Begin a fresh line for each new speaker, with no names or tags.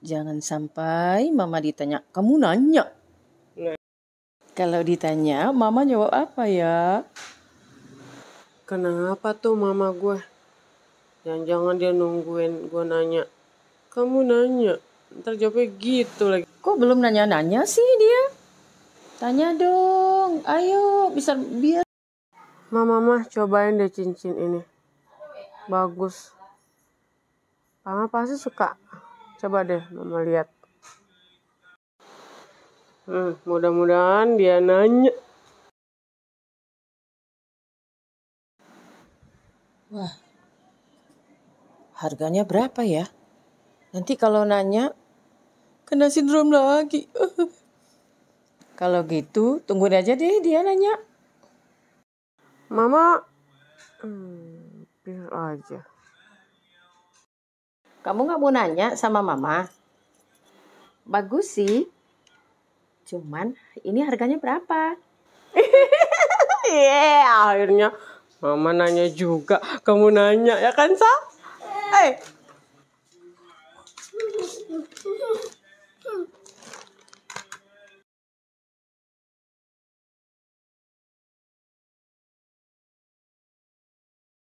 Jangan sampai mama ditanya, kamu nanya. Nah. Kalau ditanya, mama jawab apa ya? Kenapa tuh mama gue? Jangan-jangan dia nungguin gue nanya. Kamu nanya, ntar jawabnya gitu lagi.
Kok belum nanya-nanya sih
dia? Tanya dong, ayo bisa biar. Mama mah cobain deh cincin ini. Bagus. Mama pasti suka. Coba deh mama lihat. Hmm, mudah-mudahan dia nanya. Wah, harganya berapa ya? Nanti kalau nanya, kena sindrom lagi. kalau gitu, tungguin aja deh dia nanya. Mama,
hmm, biar aja. Kamu nggak mau nanya sama mama? Bagus sih. Cuman
ini harganya berapa? Iya, yeah, akhirnya mama nanya juga. Kamu nanya ya kan, Sa?
Eh. Hey.